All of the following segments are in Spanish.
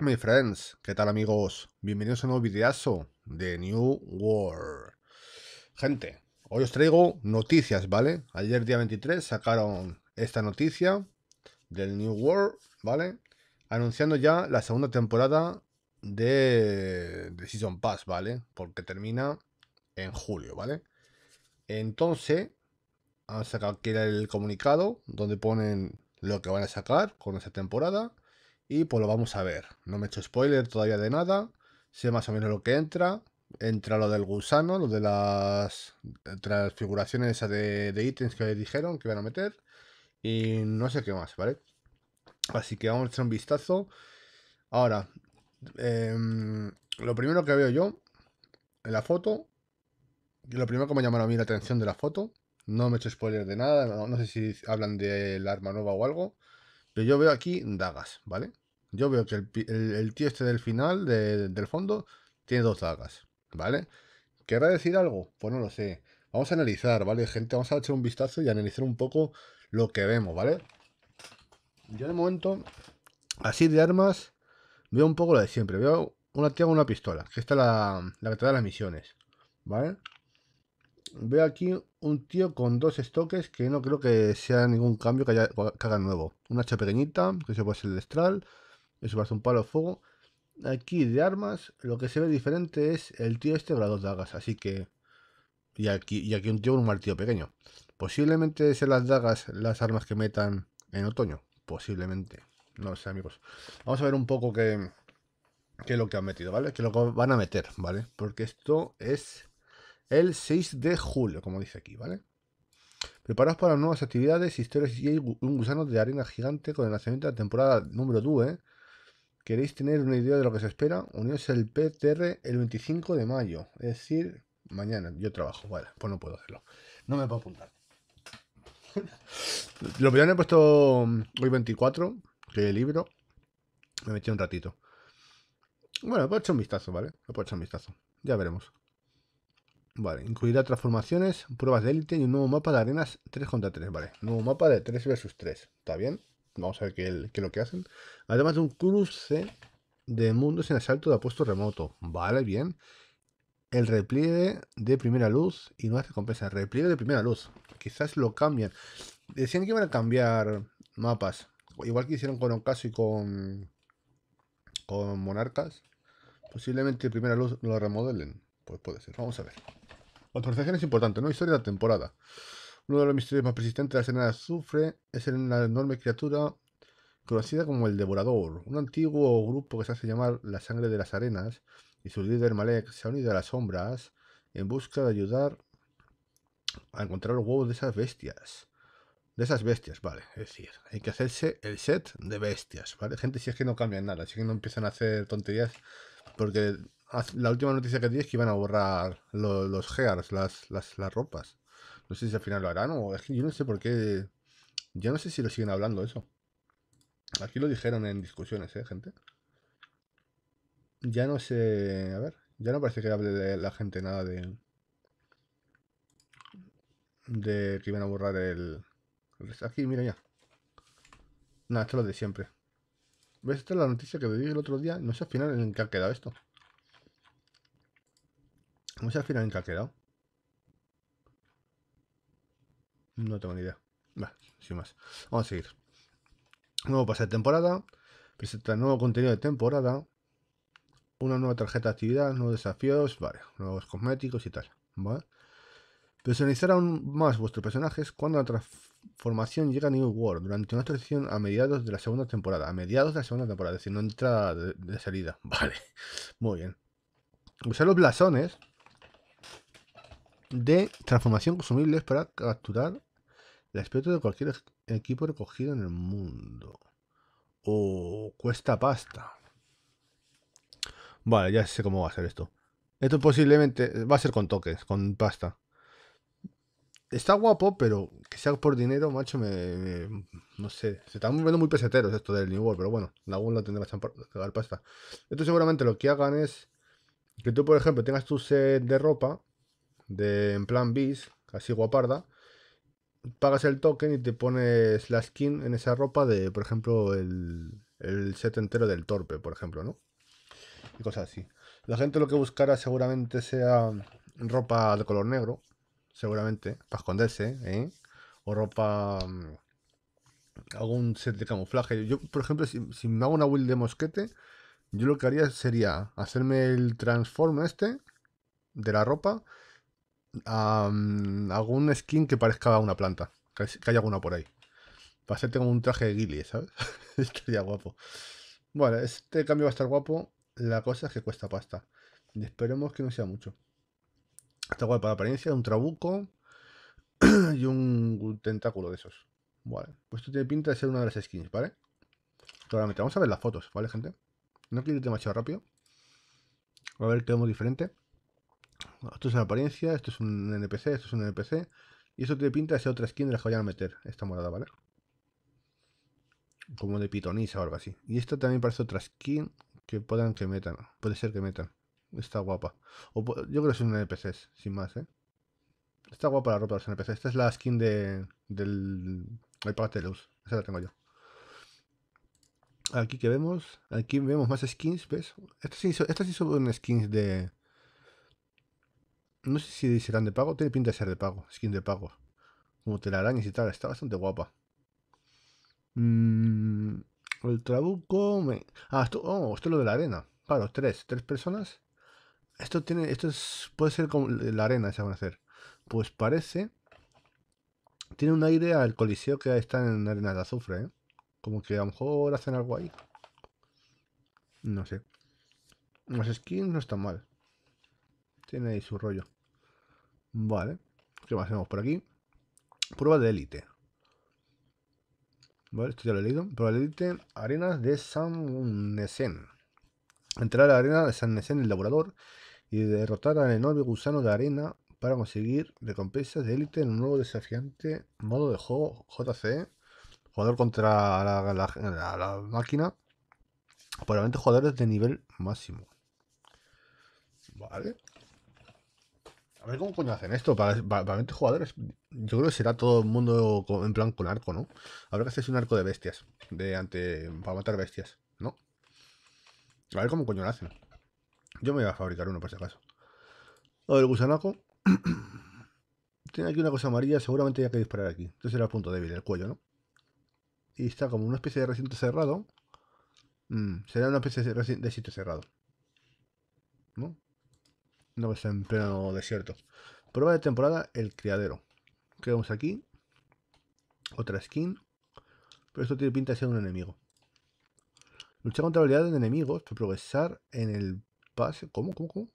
my friends. ¿Qué tal, amigos? Bienvenidos a un nuevo videazo de New World. Gente, hoy os traigo noticias, ¿vale? Ayer, día 23, sacaron esta noticia del New World, ¿vale? Anunciando ya la segunda temporada de, de Season Pass, ¿vale? Porque termina en julio, ¿vale? Entonces, han sacado aquí el comunicado donde ponen lo que van a sacar con esta temporada y pues lo vamos a ver. No me he hecho spoiler todavía de nada. Sé más o menos lo que entra. Entra lo del gusano, lo de las transfiguraciones de, ítems que dijeron que van a meter. Y no sé qué más, ¿vale? Así que vamos a echar un vistazo. Ahora, em, lo primero que veo yo en la foto, lo primero que me llamaron a mí la atención de la foto, no me he hecho spoiler de nada, no, no sé si hablan del arma nueva o algo, pero yo veo aquí dagas, ¿vale? yo veo que el, tío este del final, del fondo, tiene dos dagas, ¿vale? ¿Querrá decir algo? Pues no lo sé. Vamos a analizar, ¿vale, gente? Vamos a echar un vistazo y analizar un poco lo que vemos, ¿vale? Yo de momento, así de armas, veo un poco la de siempre. Veo una tía con una pistola, que está la, la que te las misiones, ¿vale? Veo aquí un tío con dos estoques que no creo que sea ningún cambio que, haya, haga nuevo. Una hacha pequeñita, que se puede ser el destral, eso ser un palo de fuego. Aquí de armas, lo que se ve diferente es el tío este con dos dagas, así que... Y aquí, y aquí un tío con un martillo pequeño. Posiblemente sean las dagas las armas que metan en otoño. Posiblemente. No sé, amigos. Vamos a ver un poco qué, es lo que han metido, ¿vale? Qué lo que van a meter, ¿vale? Porque esto es el 6 de julio, como dice aquí, ¿vale? Preparados para nuevas actividades, historias y un gusano de arena gigante con el lanzamiento de la temporada número 2, ¿eh? ¿Queréis tener una idea de lo que se espera? Uniros el PTR el 25 de mayo, es decir, mañana. Yo trabajo, vale, pues no puedo hacerlo. No me puedo apuntar. lo peor he puesto mm, hoy 24, que el libro. Me metido un ratito. Bueno, puedo echar un vistazo, ¿vale? Lo puedo echar un vistazo. Ya veremos. Vale, incluirá transformaciones, pruebas de élite y un nuevo mapa de arenas 3 contra 3, ¿vale? Nuevo mapa de 3 versus 3, ¿está bien? vamos a ver qué, es lo que hacen. Además de un cruce de mundos en asalto de apuesto remoto. Vale, bien. El repliegue de primera luz y no nuevas recompensas. Repliegue de primera luz. Quizás lo cambian. Decían que iban a cambiar mapas. Igual que hicieron con Ocasio y con, con Monarcas. Posiblemente primera luz lo remodelen. Pues puede ser. Vamos a ver. Autorización es importante, ¿no? Historia de la temporada. Uno de los misterios más persistentes de la escena de azufre es en la enorme criatura conocida como el Devorador, un antiguo grupo que se hace llamar la Sangre de las Arenas, y su líder Malek se ha unido a las sombras en busca de ayudar a encontrar los huevos de esas bestias. De esas bestias, vale. Es decir, hay que hacerse el set de bestias, ¿vale? Gente, si es que no cambian nada, si es que no empiezan a hacer tonterías, porque la última noticia que di es que iban a borrar los, los gears, las, las ropas. No sé si al final lo harán o es que yo no sé por qué. ya no sé si lo siguen hablando eso. Aquí lo dijeron en discusiones, ¿eh, gente? Ya no sé. A ver, ya no parece que hable de la gente nada de. De que iban a borrar el. Aquí, mira ya. Nada, esto es lo de siempre. ¿Ves? Esta es la noticia que te dije el otro día. No sé al final en qué ha quedado esto. No sé al final en qué ha quedado. No tengo ni idea. sin más. Vamos a seguir. Nuevo pase de temporada. Presenta nuevo contenido de temporada. Una nueva tarjeta de actividad, nuevos desafíos, vale, nuevos cosméticos y tal. ¿vale? Personalizar aún más vuestros personajes cuando la transformación llega a New World durante una transición a mediados de la segunda temporada. A mediados de la segunda temporada, es decir, no entrada de salida. Vale, muy bien. Usar los blasones de transformación consumibles para capturar el aspecto de cualquier equipo recogido en el mundo. O cuesta pasta. Vale, ya sé cómo va a ser esto. Esto posiblemente eh, va a ser con toques, con pasta. Está guapo, pero que sea por dinero, macho, me, no sé. Se están moviendo muy peseteros esto del New World, pero bueno, la lado tendrá que dar pasta. Esto seguramente lo que hagan es que tú, por ejemplo, tengas tu set de ropa de en plan bis, así guaparda, pagas el token y te pones la skin en esa ropa de, por ejemplo, el, set entero del torpe, por ejemplo, ¿no? Y cosas así. La gente lo que buscará seguramente sea ropa de color negro, seguramente, para esconderse, ¿eh? O ropa... Mm, algún set de camuflaje. Yo, por ejemplo, si, si me hago una build de mosquete, yo lo que haría sería hacerme el transform este de la ropa um, algún skin que parezca una planta. Que, haya alguna por ahí. Para hacerte como un traje de Gilly, ¿sabes? Estaría guapo. Bueno, este cambio va a estar guapo. La cosa es que cuesta pasta. Y esperemos que no sea mucho. Está guapo para apariencia, un trabuco y un tentáculo de esos. Vale, pues esto tiene pinta de ser una de las skins, ¿vale? Claramente, vamos a ver las fotos, ¿vale, gente? No quiero ir demasiado rápido. A ver qué vemos diferente esto es una apariencia, esto es un NPC, esto es un NPC. Y esto tiene pinta de ser otra skin de la que vayan a meter, esta morada, ¿vale? Como de pitonisa o algo así. Y esta también parece otra skin que puedan que metan. Puede ser que metan. Está guapa. yo creo que son NPCs, sin más, ¿eh? Está guapa la ropa de los NPC. Esta es la skin de, del el parte luz. Esa la tengo yo. Aquí que vemos, aquí vemos más skins, ¿ves? sí, estas sí son skins de, no sé si serán de pago. Tiene pinta de ser de pago. Skin de pago. Como telarañas y tal. Está bastante guapa. Mm, el trabuco. Ah, esto, oh, esto es lo de la arena. Claro, tres. Tres personas. Esto tiene. Esto puede ser como la arena, esa van a hacer. Pues parece. Tiene un aire al coliseo que está en arena de azufre, ¿eh? Como que a lo mejor hacen algo ahí. No sé. Las skins no están mal. Tiene ahí su rollo. Vale. ¿Qué más tenemos por aquí? Prueba de élite. Vale, esto ya lo he leído. Prueba de élite. Arenas de San Nesen. Entrar a la arena de San Nesen, el laborador, y derrotar al enorme gusano de arena para conseguir recompensas de élite en un nuevo desafiante modo de juego JCE. Jugador contra la, la máquina. Probablemente jugadores de nivel máximo. Vale. A ver cómo coño hacen esto. Para, 20 jugadores, yo creo que será todo el mundo en plan con arco, ¿no? Habrá que hacerse un arco de bestias. De ante. Para matar bestias, ¿no? A ver cómo coño lo hacen. Yo me voy a fabricar uno por si acaso. A el gusanaco. Tiene aquí una cosa amarilla, seguramente hay que disparar aquí. Entonces este era el punto débil, el cuello, ¿no? Y está como una especie de recinto cerrado. Mm, será una especie de recinto cerrado. ¿No? No en pleno desierto. Prueba de temporada, el criadero. ¿Qué vemos aquí? Otra skin. Pero esto tiene pinta de ser un enemigo. lucha contra oleadas de enemigos para progresar en el pase. ¿Cómo? ¿Cómo? ¿Cómo?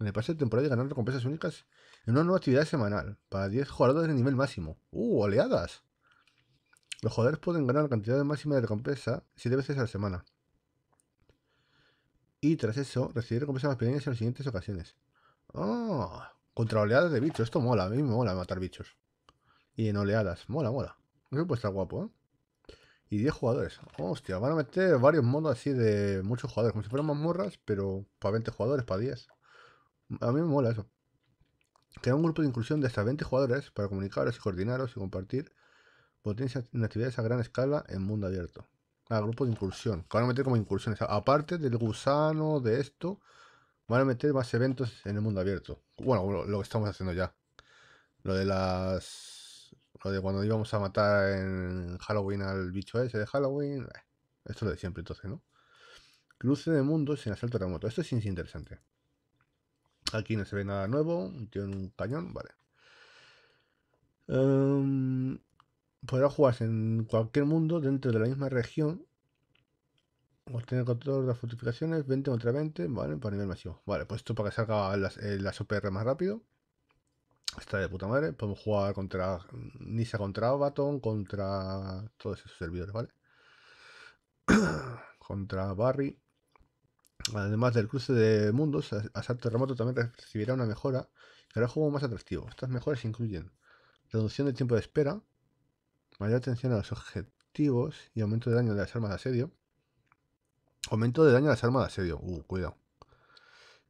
En el pase de temporada y ganar recompensas únicas en una nueva actividad semanal. Para 10 jugadores de nivel máximo. ¡Uh! ¡Oleadas! Los jugadores pueden ganar la cantidad máxima de recompensa 7 veces a la semana y tras eso recibir recompensas más pequeñas en las siguientes ocasiones. Ah, Contra oleadas de bichos. Esto mola, a mí me mola matar bichos. Y en oleadas. Mola, mola. Eso puede estar guapo, ¿eh? Y 10 jugadores. hostia, van a meter varios modos así de muchos jugadores. Como si fueran mazmorras, pero para 20 jugadores, para 10. A mí me mola eso. Crear un grupo de inclusión de hasta 20 jugadores para comunicaros y coordinaros y compartir potencias en actividades a gran escala en mundo abierto a grupos de incursión. Que van a meter como incursiones. Aparte del gusano, de esto, van a meter más eventos en el mundo abierto. Bueno, lo, que estamos haciendo ya. Lo de las. Lo de cuando íbamos a matar en Halloween al bicho ese de Halloween. Eh, esto lo de siempre, entonces, ¿no? Cruce de mundo sin asalto remoto. Esto es interesante. Aquí no se ve nada nuevo. Tiene un cañón, vale. Em, podrás jugar en cualquier mundo dentro de la misma región. Obtener control de las fortificaciones 20 contra 20, vale, para nivel masivo. Vale, pues esto para que salga las, eh, OPR más rápido. Está de puta madre. Podemos jugar contra mm, Nisa, contra Baton, contra todos esos servidores, ¿vale? contra Barry. Además del cruce de mundos, Asalto Remoto también recibirá una mejora que hará el juego más atractivo. Estas mejoras incluyen reducción de tiempo de espera, mayor atención a los objetivos y aumento de daño de las armas de asedio. Aumento de daño de las armas de asedio. Uh, cuidado.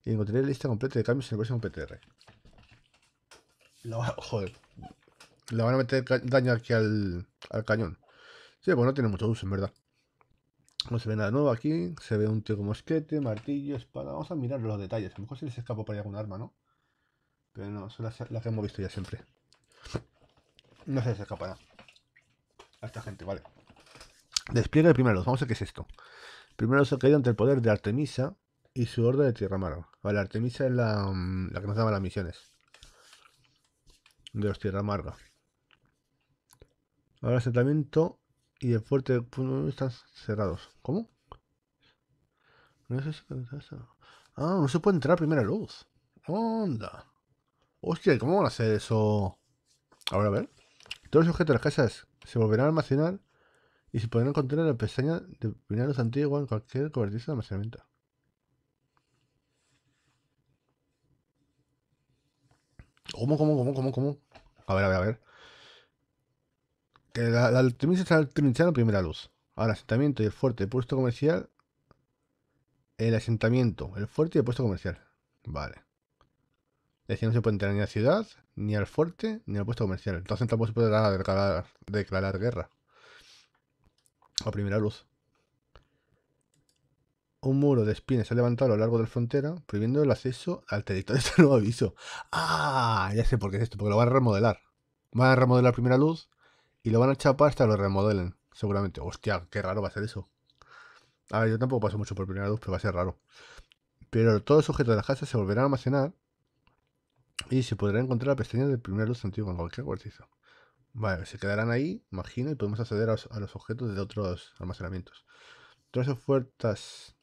Y encontraré lista completa de cambios en el próximo PTR. Lo, joder. Le van a meter daño aquí al, cañón. Sí, bueno, pues no tiene mucho uso, en verdad. No se ve nada nuevo aquí. Se ve un tío con mosquete, martillo, espada. Vamos a mirar los detalles. A lo mejor se les escapó por ahí algún arma, ¿no? Pero no, son las, las que hemos visto ya siempre. No se les escapará a esta gente, vale. Despliega el primero, vamos a ver qué es esto. Primero se ha caído ante el poder de Artemisa y su orden de Tierra Amarga Vale, Artemisa es la, mm, la que nos daba las misiones. De los Tierra Amarga. Ahora el asentamiento y el fuerte están cerrados. ¿Cómo? No sé si... Ah, no se puede entrar a primera luz. Onda. Hostia, ¿cómo van a hacer eso? Ahora a ver. Todos los objetos de las casas se volverán a almacenar y se podrán encontrar en la pestaña de luz antiguos en cualquier cobertizo de almacenamiento. ¿Cómo, cómo, cómo, cómo, cómo? A ver, a ver, a ver. Que la, la está trinchada en primera luz. Ahora, asentamiento y el fuerte, puesto comercial. El asentamiento, el fuerte y el puesto comercial. Vale. Decía no se puede entrar ni a la ciudad, ni al fuerte, ni al puesto comercial. Entonces tampoco se puede declarar, guerra. A primera luz. Un muro de espinas se ha levantado a lo largo de la frontera, prohibiendo el acceso al territorio. Este nuevo aviso. ¡Ah! Ya sé por qué es esto, porque lo van a remodelar. Van a remodelar primera luz y lo van a chapar hasta lo remodelen, seguramente. Hostia, qué raro va a ser eso. A ver, yo tampoco paso mucho por primera luz, pero va a ser raro. Pero todos los objetos de la casa se volverán a almacenar y se podrá encontrar la pestaña de primera luz antigua en cualquier cuartizo. Vale, se quedarán ahí, imagino, y podemos acceder a los, objetos de otros almacenamientos. Todas ofertas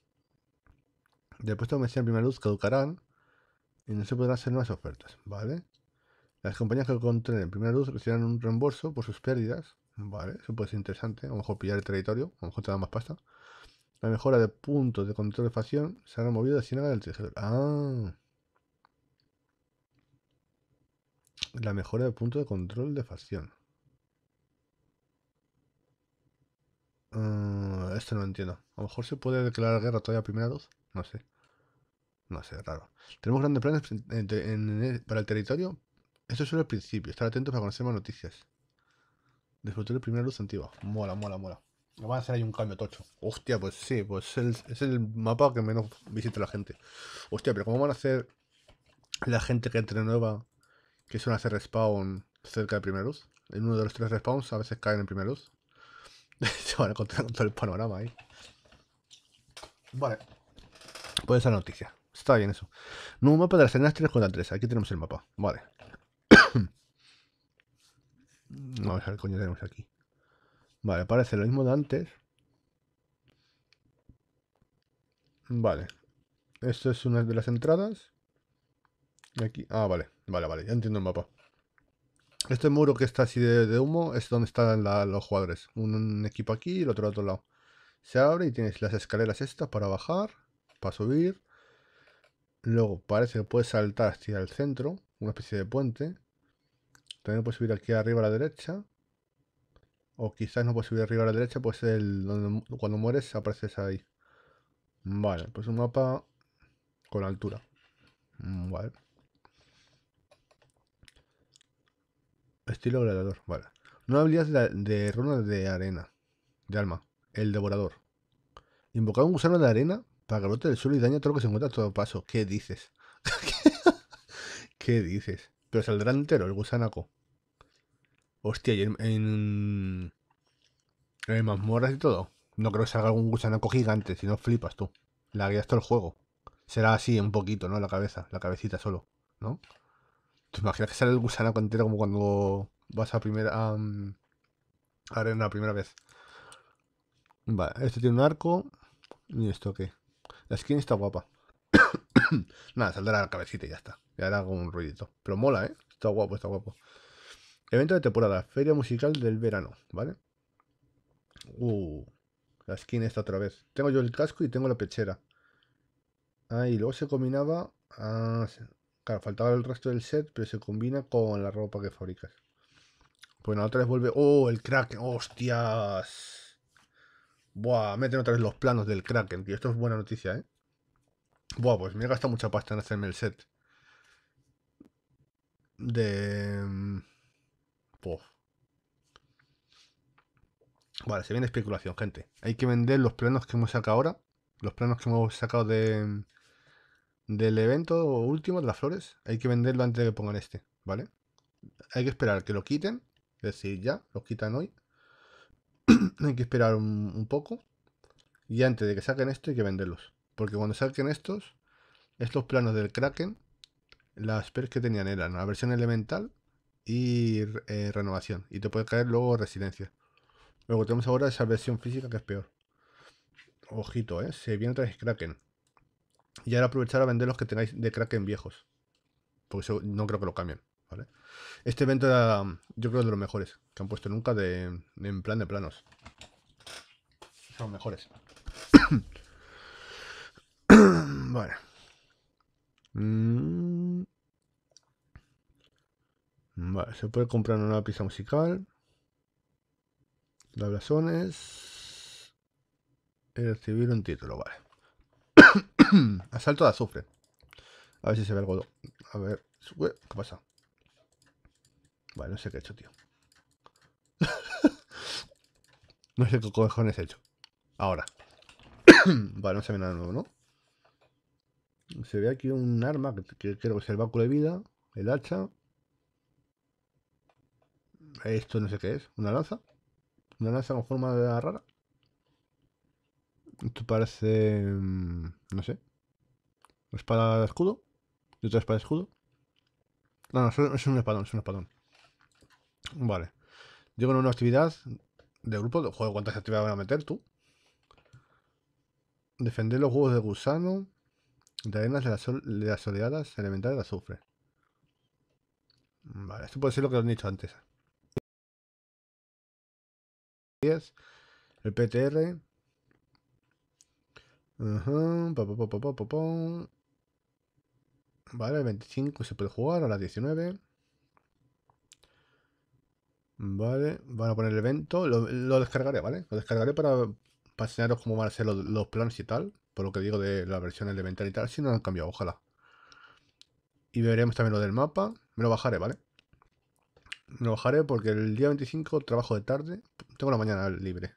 de puesto de en primera luz caducarán y no se podrán hacer nuevas ofertas, ¿vale? Las compañías que en primera luz recibirán un reembolso por sus pérdidas, ¿vale? Eso puede ser interesante, a lo mejor pillar el territorio, a lo mejor te da más pasta. La mejora de puntos de control de facción se ha removido de Ciénaga del tejedor. Ah, La mejora del punto de control de facción. Ah, esto no lo entiendo. A lo mejor se puede declarar guerra todavía a primera luz. No sé. No sé, raro. Tenemos grandes planes para el territorio. Esto es solo el principio. Estar atentos para conocer más noticias. Disfrutar de primera luz antigua. Mola, mola, mola. Van a hacer ahí un cambio tocho. Hostia, pues sí, pues es el mapa que menos visita la gente. Hostia, pero ¿cómo van a hacer la gente que entre nueva que suelen hacer respawn cerca de primera luz En uno de los tres respawns a veces caen en primera luz Se van a encontrar con todo el panorama ahí. Vale. Pues esa noticia. Está bien eso. Nuevo mapa de las escenas 3 contra 3. Aquí tenemos el mapa. Vale. Vamos a ver qué coño tenemos aquí. Vale, parece lo mismo de antes. Vale. Esto es una de las entradas. Aquí. Ah, vale. Vale, vale, ya entiendo el mapa. Este muro que está así de, humo es donde están los jugadores. Un, equipo aquí y el otro al otro lado. Se abre y tienes las escaleras estas para bajar, para subir. Luego parece que puedes saltar hacia el centro, una especie de puente. También puedes subir aquí arriba a la derecha. O quizás no puedes subir arriba a la derecha, pues el, donde, cuando mueres apareces ahí. Vale, pues un mapa con altura. Mm, vale. Estilo gladiador, vale. No habilidad de, runas de arena. De alma. El devorador. Invocar un gusano de arena para que brote el suelo y daña todo lo que se encuentra a todo paso. ¿Qué dices? ¿Qué dices? Pero saldrá entero el gusanaco. Hostia, y en, en, mazmorras y todo. No creo que salga algún gusanaco gigante, si no flipas tú. La guía todo el juego. Será así un poquito, ¿no? La cabeza, la cabecita solo, ¿no? Imagina que sale el gusano entero como cuando vas a primera. primera vez? Vale, este tiene un arco. ¿Y esto qué? La skin está guapa. Nada, saldrá la cabecita y ya está. Ya hará un ruidito. Pero mola, ¿eh? Está guapo, está guapo. Evento de temporada, feria musical del verano, ¿vale? Uh, la skin está otra vez. Tengo yo el casco y tengo la pechera. Ahí luego se combinaba. Ah, Claro, faltaba el resto del set, pero se combina con la ropa que fabricas. Bueno, pues otra vez vuelve. ¡Oh, el Kraken! ¡Hostias! Buah, meten otra vez los planos del Kraken, tío. Esto es buena noticia, ¿eh? Buah, pues me he gastado mucha pasta en hacerme el set. De. Mm, puf. Vale, se viene especulación, gente. Hay que vender los planos que hemos sacado ahora. Los planos que hemos sacado de, mm, del evento último de las flores, hay que venderlo antes de que pongan este, ¿vale? Hay que esperar que lo quiten, es decir, ya, lo quitan hoy. hay que esperar un, poco. Y antes de que saquen esto hay que venderlos. Porque cuando saquen estos, estos planos del Kraken, las perks que tenían eran la versión elemental y eh, renovación. Y te puede caer luego residencia. Luego tenemos ahora esa versión física que es peor. Ojito, ¿eh? Se viene otra vez Kraken. Y ahora aprovechar a vender los que tengáis de Kraken viejos. Porque eso, no creo que lo cambien. ¿vale? Este evento era, mm, yo creo, de los mejores que han puesto nunca de, en plan de planos. Son mejores. vale mm. Vale, se puede comprar una pieza musical. Las razones Y recibir un título, vale. Asalto de azufre. A ver si se ve algo. A ver. ¿Qué pasa? Vale, no sé qué he hecho, tío. no sé qué cojones he hecho. Ahora. vale, no se ve nada nuevo, ¿no? Se ve aquí un arma que, creo que es el báculo de vida. El hacha. Esto no sé qué es. ¿Una lanza? ¿Una lanza con forma de rara? Esto parece. Mm, no sé. Espada de escudo. Y otra espada de escudo. No, no, es un espadón, es un espadón. Vale. Llego en una actividad de grupo. De juego, ¿cuántas actividades van a meter tú? Defender los huevos de gusano. De arenas de las, de las soleadas elementales de azufre. Vale, esto puede ser lo que han dicho antes. El PTR, vale el 25 se puede jugar, a las 19. Vale, van a poner el evento. Lo, descargaré, ¿vale? Lo descargaré para, para enseñaros cómo van a ser los, los, planes y tal. Por lo que digo de la versión elemental y tal. Si no han cambiado, ojalá. Y veremos también lo del mapa. Me lo bajaré, ¿vale? Me lo bajaré porque el día 25 trabajo de tarde. Tengo la mañana libre.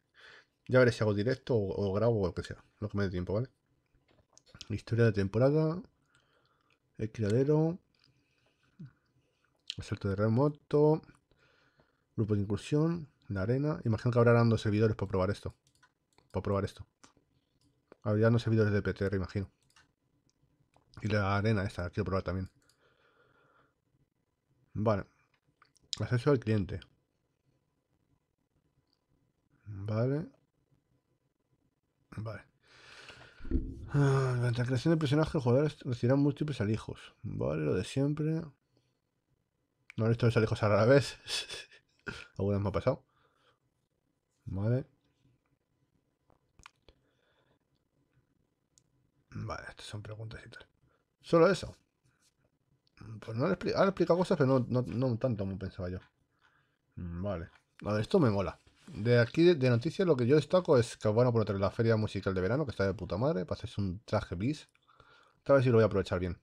Ya veré si hago directo o, grabo o lo que sea, lo que me dé tiempo, ¿vale? Historia de temporada, el criadero, salto de remoto, grupo de incursión, la arena. Imagino que habrá dos servidores para probar esto. Para probar esto. Habría dos servidores de PTR, imagino. Y la arena esta, la quiero probar también. Vale. Acceso al cliente. Vale. Vale. durante ah, la creación del personaje, el jugador múltiples alijos. Vale, lo de siempre. No he visto los alijos a la vez. Algunas me ha pasado. Vale. Vale, estas son preguntas y tal. Solo eso. Pues no le explico cosas, pero no, no tanto como pensaba yo. Vale. A ver, esto me mola. De aquí, de, noticias, lo que yo destaco es que, bueno, por otra la feria musical de verano, que está de puta madre, es un traje bis. A ver si lo voy a aprovechar bien,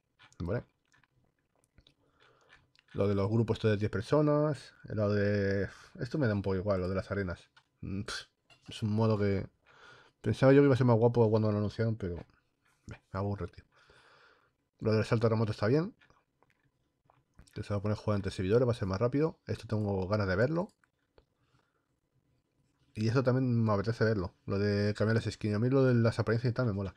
Lo de los grupos de 10 personas, lo de... Esto me da un poco igual, lo de las arenas. Mm, es un modo que... Pensaba yo que iba a ser más guapo cuando lo anunciaron, pero... Me aburre, tío. Lo del salto remoto está bien. Que se va a poner jugando entre servidores, va a ser más rápido. Esto tengo ganas de verlo. Y eso también me apetece verlo, lo de cambiar las skins. A mí lo de las apariencias y tal me mola.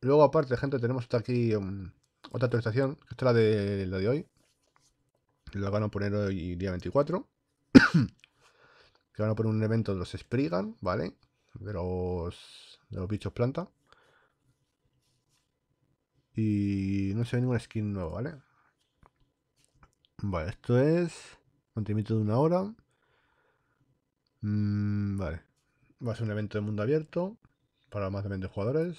Luego, aparte, gente, tenemos aquí um, otra actualización. Esta es la de, la de hoy. La van a poner hoy, día 24. que van a poner un evento de los sprigan ¿vale? De los, los bichos planta. Y no se ve ninguna skin nueva, ¿vale? Vale, esto es. Mantenimiento de una hora. Mm, vale. Va a ser un evento de mundo abierto para más de 20 jugadores.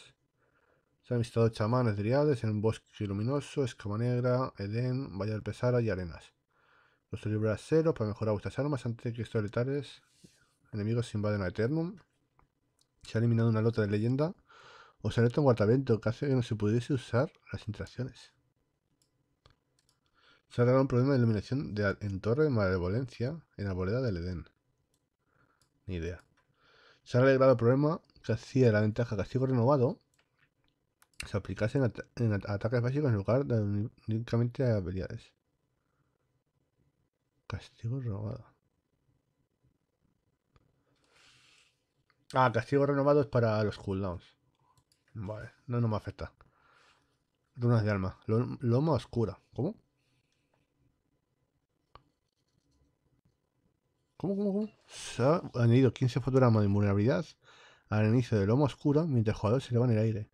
Se han visitado chamanes driades, en un bosque luminoso, escama negra, Edén, Valle del Pesara y Arenas. Los de cero para mejorar vuestras armas antes de que estos enemigos invaden a Eternum. Se ha eliminado una lota de leyenda. O se ha un guardamento que hace que no se pudiese usar las interacciones. Se ha dado un problema de iluminación de, en Torre de Malevolencia, en la Arboleda del Edén. Ni idea. Se ha arreglado el problema que hacía la ventaja castigo renovado se aplicase en, ataques básicos en lugar de únicamente a habilidades. Castigo renovado. Ah, castigo renovado es para los cooldowns. Vale, no, no me afecta. Runas de alma. Loma oscura. ¿Cómo? Se ha añadido 15 fotogramas de vulnerabilidad al inicio de lomo oscura mientras el jugador se eleva en el aire.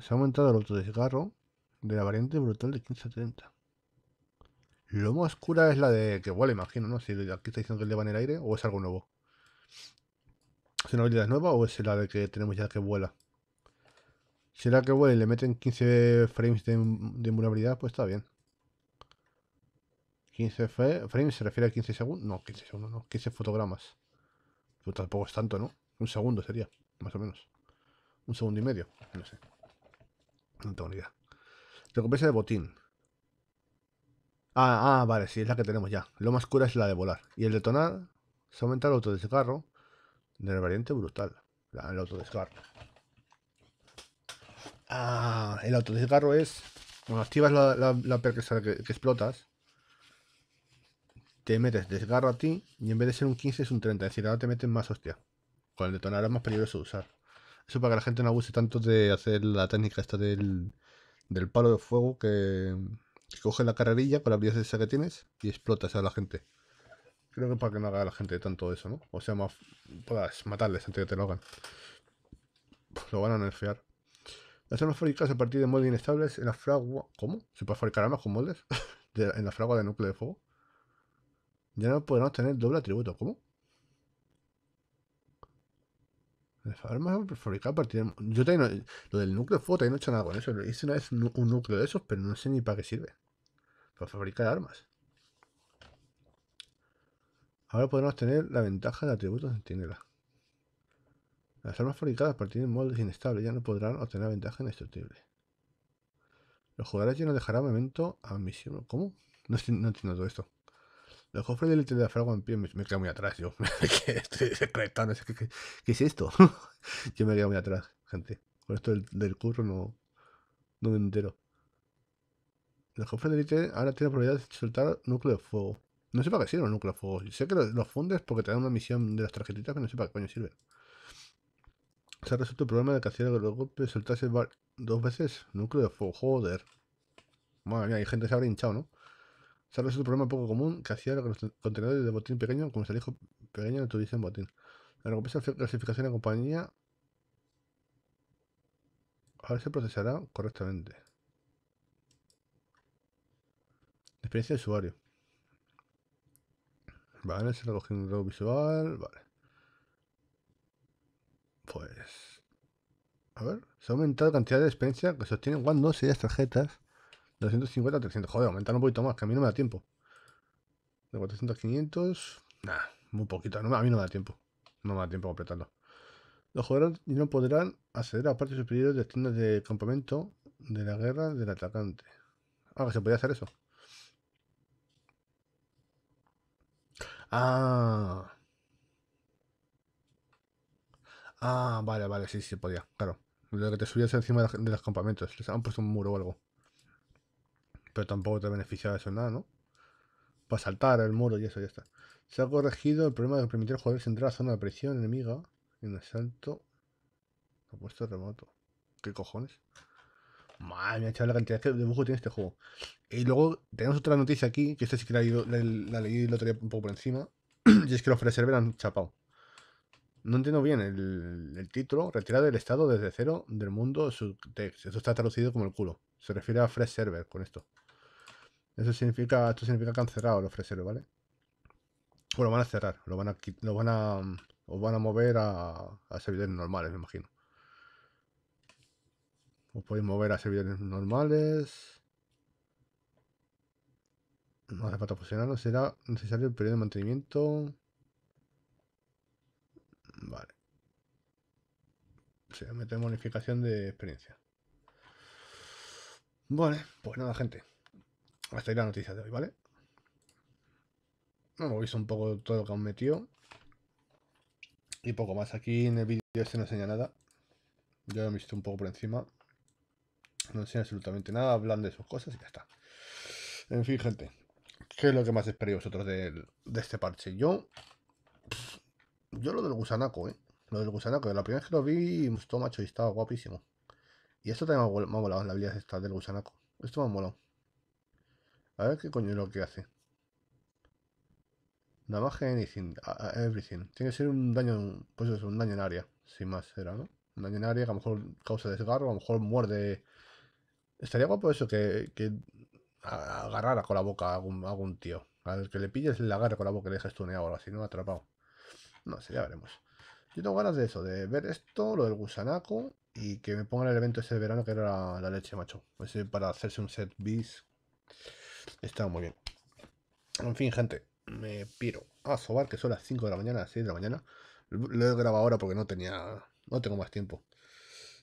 Se ha aumentado el autodesgarro de la variante brutal de 15-30. Lomo oscura es la de que vuela, imagino, ¿no? Si aquí está diciendo que le va en el aire o es algo nuevo. ¿Es una habilidad nueva o es la de que tenemos ya que vuela? Si la que vuela y le meten 15 frames de, de pues está bien. 15 frames se refiere a 15 segundos. No, 15 segundos, no. 15 fotogramas. Pues tampoco es tanto, ¿no? Un segundo sería, más o menos. Un segundo y medio. No sé. No tengo ni idea. Recompensa de botín. Ah, ah, vale, sí, es la que tenemos ya. Lo más cura es la de volar. Y el detonar se aumenta el autodesgarro la variante brutal. el el autodesgarro. Ah, el autodesgarro es. Cuando activas la, la, que explotas, te metes desgarro a ti y en vez de ser un 15 es un 30. Es decir, ahora te meten más hostia. Con el detonador es más peligroso usar. Eso para que la gente no abuse tanto de hacer la técnica esta del, palo de fuego que, coges coge la carrerilla con la habilidad esa que tienes y explotas a la gente. Creo que para que no haga la gente tanto eso, ¿no? O sea, más puedas matarles antes de que te lo hagan. Pues lo van a nerfear. Las armas fabricadas a partir de moldes inestables en la fragua. ¿Cómo? ¿Se puede fabricar armas con moldes? en la fragua de núcleo de fuego. Ya no podemos tener doble atributo. ¿Cómo? Las Armas fabricadas a Yo tengo lo del núcleo de fuego no he hecho nada con eso. Hice una vez un, núcleo de esos, pero no sé ni para qué sirve. Para fabricar armas. Ahora podremos tener la ventaja de atributos centinela. Las armas fabricadas a partir de moldes inestables ya no podrán obtener ventaja indestructible. Los jugadores ya no dejarán momento a misión. ¿Cómo? no entiendo todo esto. Los cofres de élite de Fragua en pie me, me quedo muy atrás, yo. estoy desconectando. ¿Qué, qué, es esto? yo me quedo muy atrás, gente. Con esto del, curro no, no me entero. Los cofres de ahora tienen probabilidad de soltar núcleo de fuego. No sé para qué sirven los núcleos de fuego. Sé que los, fundes porque te dan una misión de las tarjetitas que no sé para qué coño sirven. Se ha resuelto el problema de que hacía los golpes soltase dos veces núcleo de fuego. Joder. Madre mía, hay gente que se habrá hinchado, ¿no? Sabes es un problema poco común que hacía que los contenedores de botín pequeño, como se dijo pequeño, no tuviesen botín. La recompensa de clasificación de compañía ahora se procesará correctamente. Experiencia de usuario. Vale, se recoge un visual. Vale. Pues. A ver. Se ha aumentado la cantidad de experiencia que se cuando se las tarjetas 250, 300. Joder, aumentar un poquito más, que a mí no me da tiempo. De 400 a 500. Nah, muy poquito. a mí no me da tiempo. No me da tiempo completarlo. Los jugadores no podrán acceder a partes superiores de tiendas de campamento de la guerra del atacante. Ah, que se podía hacer eso. Ah. Ah, vale, vale, sí, sí podía, claro. Lo que te subías encima de los campamentos. Les han puesto un muro o algo. Pero tampoco te beneficia eso nada, ¿no? Para saltar el muro y eso, ya está. Se ha corregido el problema de permitir a jugadores entrar a la zona de presión enemiga en el asalto puesto remoto. ¿Qué cojones? Madre mía, chaval, la cantidad de dibujos tiene este juego. Y luego tenemos otra noticia aquí, que esta sí que la, leí y la un poco por encima. y es que los Server han chapado. No entiendo bien el, título, retirado del estado desde cero del mundo Eso está traducido como el culo. Se refiere a Fresh Server con esto. Eso significa, esto significa que han cerrado los freseros, ¿vale? O lo van a cerrar, lo van a, lo van a, van a mover a, a servidores normales, me imagino. Os podéis mover a servidores normales. No hace falta no Será necesario el periodo de mantenimiento. Vale. Se mete modificación de experiencia. Vale, pues nada, gente. Hasta ahí la noticia de hoy, ¿vale? Hemos visto un poco todo lo que han metido. Y poco más. Aquí en el vídeo se este no enseña nada. Yo lo he visto un poco por encima. No enseña absolutamente nada. Hablan de sus cosas y ya está. En fin, gente. ¿Qué es lo que más esperáis vosotros de, este parche? Yo... Yo lo del gusanaco, ¿eh? Lo del gusanaco. la primera vez que lo vi, me gustó, macho, y estaba guapísimo. Y esto también me ha, me ha molado, la habilidad esta del gusanaco. Esto me ha molado. A ver qué coño es lo que hace. Damage anything, everything. Tiene que ser un daño, pues eso, un daño en área. Sin más, era, ¿no? Un daño en área que a lo mejor causa desgarro, a lo mejor muerde... Estaría guapo eso, que, agarrara con la boca a algún, algún tío. Al que le pilles le agarra con la boca y le dejas tuneado o así, ¿no? Atrapado. No sé, ya veremos. Yo tengo ganas de eso, de ver esto, lo del gusanaco y que me pongan el evento ese de verano que era la, leche, macho. Pues para hacerse un set bis estaba muy bien. En fin, gente, me piro a ah, sobar, que son las 5 de la mañana, 6 de la mañana. Lo he grabado ahora porque no tenía. No tengo más tiempo.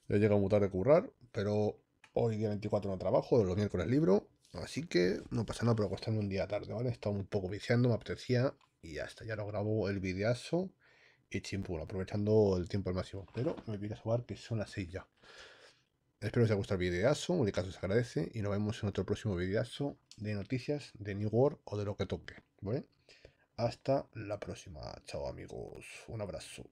he llegado muy tarde a currar, pero hoy día 24 no trabajo, con el libro. Así que no pasa nada pero acostarme un día tarde, ¿vale? He un poco viciando, me apetecía y ya está. Ya lo grabo el videazo y chimpú aprovechando el tiempo al máximo. Pero me piro a sobar que son las 6 ya. Espero que os haya gustado el videazo, en caso os agradece y nos vemos en otro próximo videazo de noticias de New World o de lo que toque, ¿vale? Hasta la próxima, chao amigos, un abrazo.